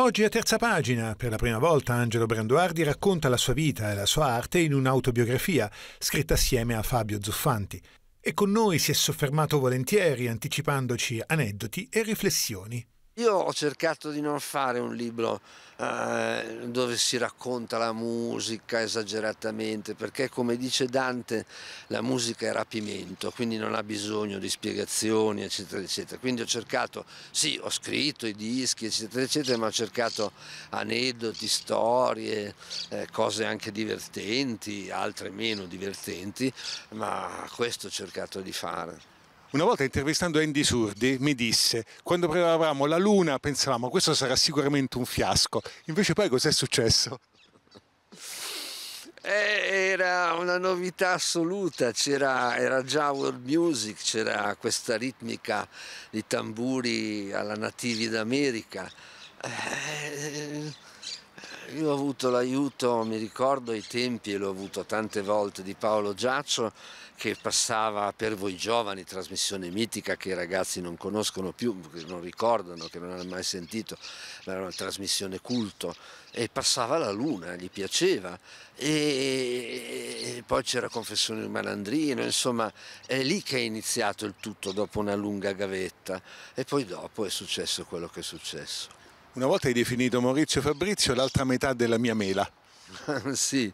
Oggi a terza pagina, per la prima volta Angelo Branduardi racconta la sua vita e la sua arte in un'autobiografia scritta assieme a Fabio Zuffanti. E con noi si è soffermato volentieri anticipandoci aneddoti e riflessioni. Io ho cercato di non fare un libro eh, dove si racconta la musica esageratamente, perché come dice Dante la musica è rapimento, quindi non ha bisogno di spiegazioni, eccetera, eccetera. Quindi ho cercato, sì, ho scritto i dischi, eccetera, eccetera, ma ho cercato aneddoti, storie, eh, cose anche divertenti, altre meno divertenti, ma questo ho cercato di fare. Una volta intervistando Andy Surdi mi disse, quando preparavamo la luna pensavamo questo sarà sicuramente un fiasco, invece poi cos'è successo? Eh, era una novità assoluta, era già world music, c'era questa ritmica di tamburi alla nativi d'America. Eh, io ho avuto l'aiuto, mi ricordo ai tempi, e l'ho avuto tante volte, di Paolo Giaccio che passava per voi giovani, trasmissione mitica che i ragazzi non conoscono più, che non ricordano, che non hanno mai sentito, ma era una trasmissione culto e passava la luna, gli piaceva e, e poi c'era Confessione di Malandrino, insomma è lì che è iniziato il tutto dopo una lunga gavetta e poi dopo è successo quello che è successo. Una volta hai definito Maurizio Fabrizio l'altra metà della mia mela. sì,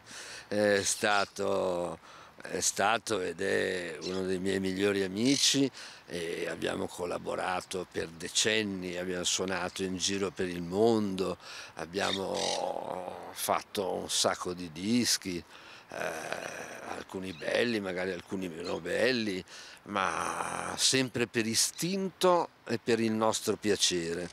è stato, è stato, ed è uno dei miei migliori amici e abbiamo collaborato per decenni, abbiamo suonato in giro per il mondo, abbiamo fatto un sacco di dischi. Eh, alcuni belli, magari alcuni meno belli, ma sempre per istinto e per il nostro piacere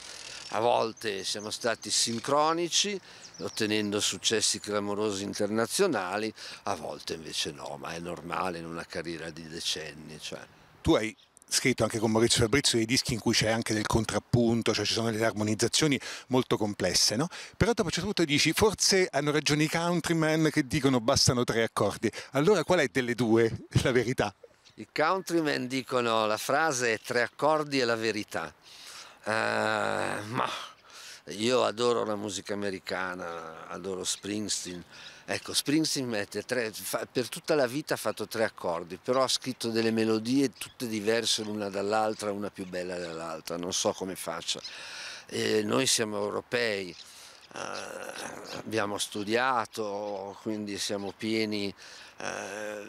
a volte siamo stati sincronici ottenendo successi clamorosi internazionali, a volte invece no, ma è normale in una carriera di decenni. Cioè. Tu hai scritto anche con Maurizio Fabrizio dei dischi in cui c'è anche del contrappunto, cioè ci sono delle armonizzazioni molto complesse, no? Però dopo c'è tutto dici forse hanno ragione i countrymen che dicono bastano tre accordi. Allora qual è delle due la verità? I countrymen dicono la frase tre accordi e la verità. Eh, ma io adoro la musica americana, adoro Springsteen. Ecco, Springsteen mette tre, fa, per tutta la vita ha fatto tre accordi, però ha scritto delle melodie tutte diverse l'una dall'altra, una più bella dell'altra, non so come faccia. E eh, noi siamo europei, eh, abbiamo studiato, quindi siamo pieni eh,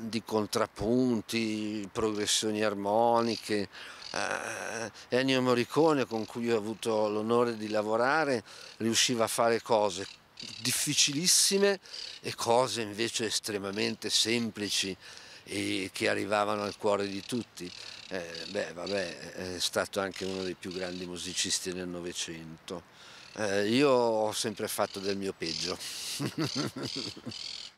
di contrapunti, progressioni armoniche. Eh, Ennio Morricone, con cui ho avuto l'onore di lavorare, riusciva a fare cose difficilissime e cose invece estremamente semplici e che arrivavano al cuore di tutti. Eh, beh, vabbè, è stato anche uno dei più grandi musicisti del Novecento. Eh, io ho sempre fatto del mio peggio.